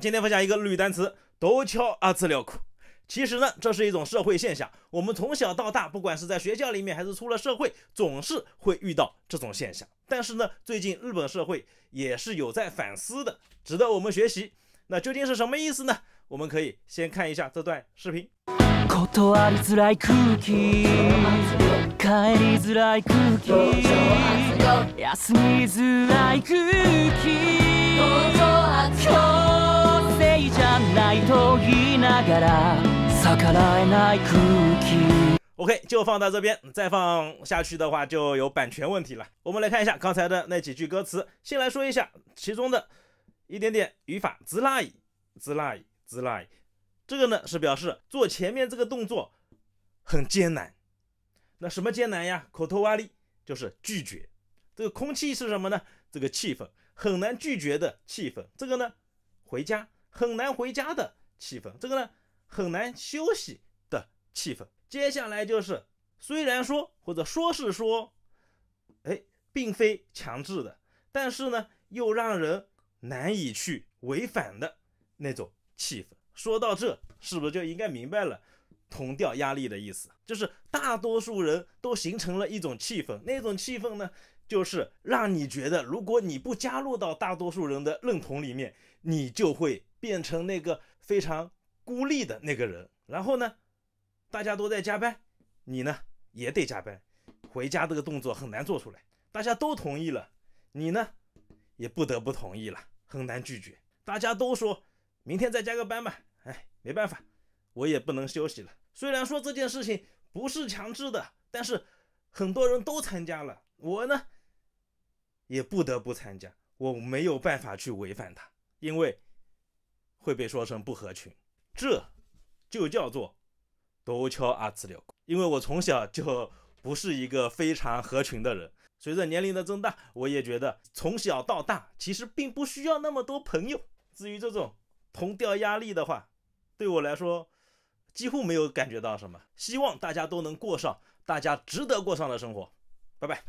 今天分享一个日语单词，都敲阿资料库。其实呢，这是一种社会现象。我们从小到大，不管是在学校里面，还是出了社会，总是会遇到这种现象。但是呢，最近日本社会也是有在反思的，值得我们学习。那究竟是什么意思呢？我们可以先看一下这段视频。OK，就放到这边。再放下去的话，就有版权问题了。我们来看一下刚才的那几句歌词。先来说一下其中的一点点语法。Zli，zli，zli，这个呢是表示做前面这个动作很艰难。那什么艰难呀？口头哇力就是拒绝。这个空气是什么呢？这个气氛很难拒绝的气氛。这个呢，回家很难回家的。气氛，这个呢很难休息的气氛。接下来就是，虽然说或者说是说，哎，并非强制的，但是呢又让人难以去违反的那种气氛。说到这，是不是就应该明白了同调压力的意思？就是大多数人都形成了一种气氛，那种气氛呢，就是让你觉得，如果你不加入到大多数人的认同里面，你就会变成那个。非常孤立的那个人，然后呢，大家都在加班，你呢也得加班，回家这个动作很难做出来。大家都同意了，你呢也不得不同意了，很难拒绝。大家都说明天再加个班吧，哎，没办法，我也不能休息了。虽然说这件事情不是强制的，但是很多人都参加了，我呢也不得不参加，我没有办法去违反它，因为。会被说成不合群，这就叫做独敲阿兹了。因为我从小就不是一个非常合群的人，随着年龄的增大，我也觉得从小到大其实并不需要那么多朋友。至于这种同调压力的话，对我来说几乎没有感觉到什么。希望大家都能过上大家值得过上的生活。拜拜。